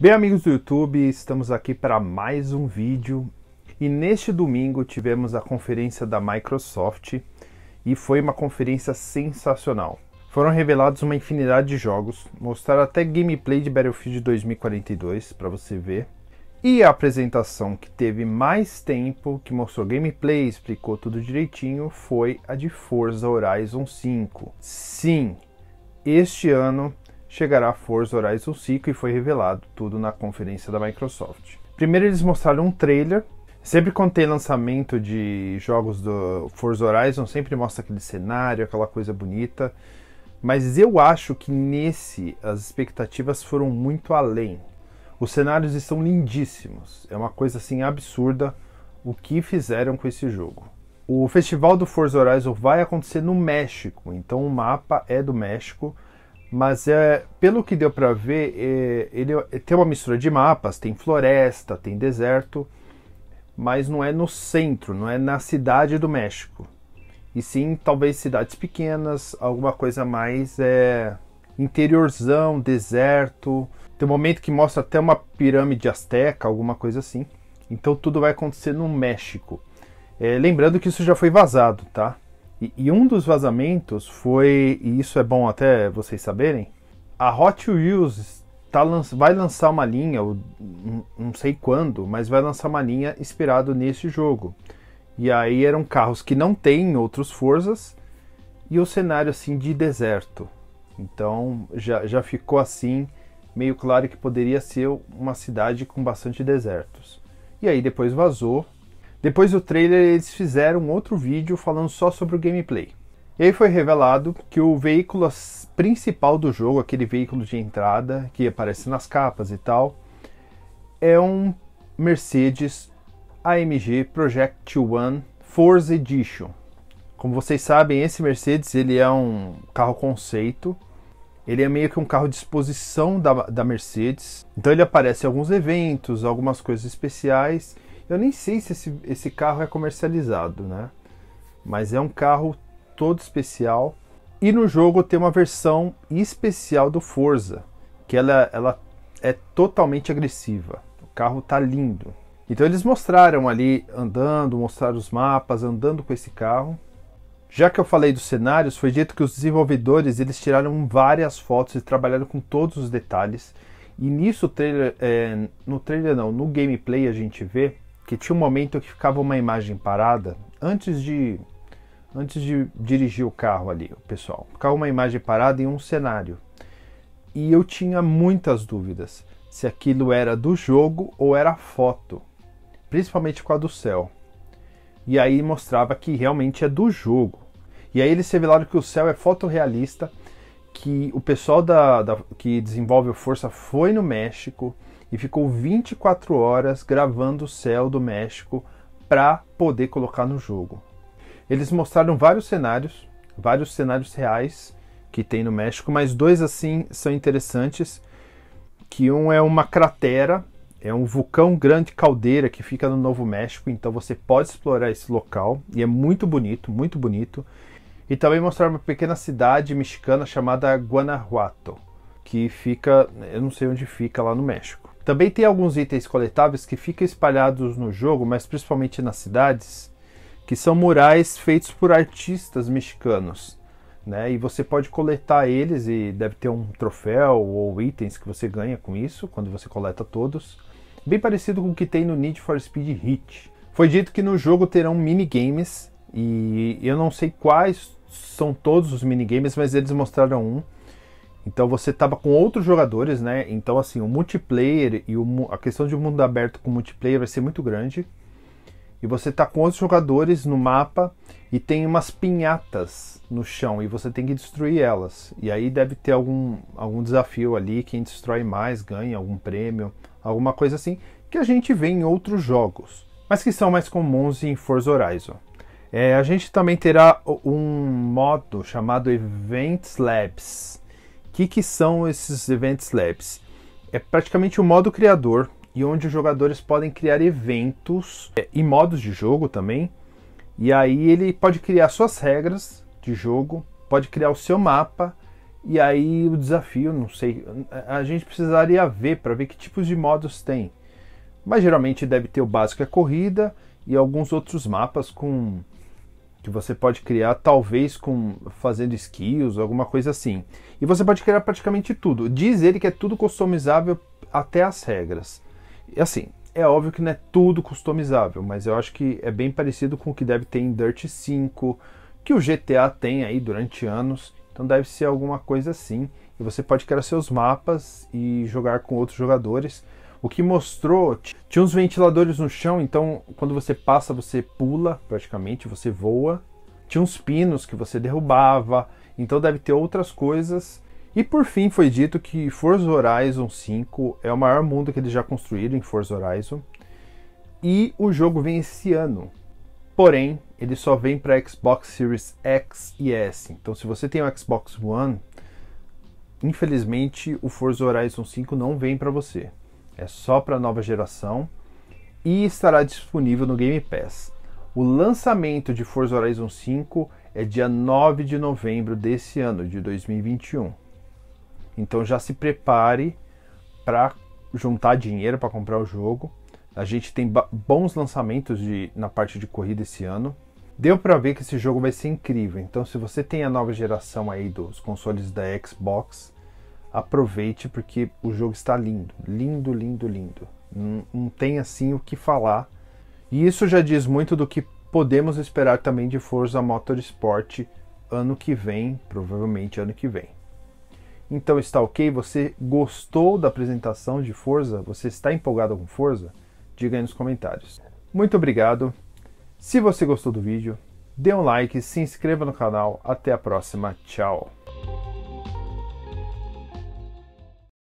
Bem, amigos do YouTube, estamos aqui para mais um vídeo e neste domingo tivemos a conferência da Microsoft e foi uma conferência sensacional. Foram revelados uma infinidade de jogos, mostraram até gameplay de Battlefield 2042 para você ver. E a apresentação que teve mais tempo, que mostrou gameplay, explicou tudo direitinho, foi a de Forza Horizon 5. Sim, este ano chegará a Forza Horizon 5 e foi revelado tudo na conferência da Microsoft. Primeiro eles mostraram um trailer. Sempre quando tem lançamento de jogos do Forza Horizon, sempre mostra aquele cenário, aquela coisa bonita. Mas eu acho que nesse as expectativas foram muito além. Os cenários estão lindíssimos. É uma coisa assim absurda o que fizeram com esse jogo. O festival do Forza Horizon vai acontecer no México, então o mapa é do México. Mas é, pelo que deu para ver, é, ele é, tem uma mistura de mapas, tem floresta, tem deserto, mas não é no centro, não é na cidade do México. E sim, talvez cidades pequenas, alguma coisa mais é, interiorzão, deserto. Tem um momento que mostra até uma pirâmide asteca, alguma coisa assim. Então tudo vai acontecer no México. É, lembrando que isso já foi vazado, tá? E, e, um dos vazamentos foi, e isso é bom até vocês saberem, a Hot Wheels tá, vai lançar uma linha, não sei quando, mas vai lançar uma linha inspirado nesse jogo. E aí eram carros que não têm outros forças e o cenário assim de deserto. Então já, já ficou assim meio claro que poderia ser uma cidade com bastante desertos. E aí depois vazou depois do trailer, eles fizeram outro vídeo falando só sobre o gameplay. E aí foi revelado que o veículo principal do jogo, aquele veículo de entrada que aparece nas capas e tal, é um Mercedes AMG Project One Force Edition. Como vocês sabem, esse Mercedes ele é um carro conceito. Ele é meio que um carro de exposição da, da Mercedes. Então ele aparece em alguns eventos, algumas coisas especiais. Eu nem sei se esse, esse carro é comercializado, né? Mas é um carro todo especial. E no jogo tem uma versão especial do Forza, que ela, ela é totalmente agressiva. O carro tá lindo. Então eles mostraram ali andando, mostraram os mapas, andando com esse carro. Já que eu falei dos cenários, foi dito que os desenvolvedores eles tiraram várias fotos e trabalharam com todos os detalhes. E nisso trailer, é, no trailer não, no gameplay a gente vê que tinha um momento que ficava uma imagem parada antes de antes de dirigir o carro ali, o pessoal. Ficava uma imagem parada em um cenário. E eu tinha muitas dúvidas se aquilo era do jogo ou era foto, principalmente com a do céu. E aí mostrava que realmente é do jogo. E aí eles revelaram que o céu é fotorrealista, que o pessoal da, da que desenvolve o Força foi no México, e ficou 24 horas gravando o céu do México para poder colocar no jogo. Eles mostraram vários cenários, vários cenários reais que tem no México, mas dois assim são interessantes, que um é uma cratera, é um vulcão grande caldeira que fica no Novo México, então você pode explorar esse local e é muito bonito, muito bonito. E também mostrar uma pequena cidade mexicana chamada Guanajuato, que fica, eu não sei onde fica lá no México. Também tem alguns itens coletáveis que ficam espalhados no jogo, mas principalmente nas cidades, que são murais feitos por artistas mexicanos. Né? E você pode coletar eles e deve ter um troféu ou itens que você ganha com isso, quando você coleta todos. Bem parecido com o que tem no Need for Speed Heat. Foi dito que no jogo terão minigames e eu não sei quais são todos os minigames, mas eles mostraram um então você estava com outros jogadores, né? Então assim, o multiplayer e o, a questão de mundo aberto com multiplayer vai ser muito grande. E você está com outros jogadores no mapa e tem umas pinhatas no chão e você tem que destruir elas. E aí deve ter algum, algum desafio ali, quem destrói mais ganha algum prêmio, alguma coisa assim, que a gente vê em outros jogos, mas que são mais comuns em Forza Horizon. É, a gente também terá um modo chamado Events Labs, que, que são esses Event Labs? É praticamente o um modo criador e onde os jogadores podem criar eventos é, e modos de jogo também. E aí ele pode criar suas regras de jogo, pode criar o seu mapa e aí o desafio, não sei, a gente precisaria ver para ver que tipos de modos tem. Mas geralmente deve ter o básico é corrida e alguns outros mapas com que você pode criar talvez com fazendo skills, alguma coisa assim. E você pode criar praticamente tudo. Diz ele que é tudo customizável até as regras. E assim, é óbvio que não é tudo customizável, mas eu acho que é bem parecido com o que deve ter em Dirt 5, que o GTA tem aí durante anos. Então deve ser alguma coisa assim. E você pode criar seus mapas e jogar com outros jogadores. O que mostrou, tinha uns ventiladores no chão, então quando você passa, você pula praticamente, você voa. Tinha uns pinos que você derrubava, então deve ter outras coisas. E por fim foi dito que Forza Horizon 5 é o maior mundo que eles já construíram em Forza Horizon. E o jogo vem esse ano. Porém, ele só vem para Xbox Series X e S. Então, se você tem um Xbox One, infelizmente o Forza Horizon 5 não vem para você é só para nova geração e estará disponível no Game Pass. O lançamento de Forza Horizon 5 é dia 9 de novembro desse ano, de 2021. Então já se prepare para juntar dinheiro para comprar o jogo. A gente tem bons lançamentos de, na parte de corrida esse ano. Deu para ver que esse jogo vai ser incrível. Então, se você tem a nova geração aí dos consoles da Xbox, aproveite porque o jogo está lindo, lindo, lindo, lindo. Não, não tem assim o que falar. E isso já diz muito do que podemos esperar também de Forza Motorsport ano que vem, provavelmente ano que vem. Então está ok? Você gostou da apresentação de Forza? Você está empolgado com Forza? Diga aí nos comentários. Muito obrigado. Se você gostou do vídeo, dê um like, se inscreva no canal. Até a próxima. Tchau.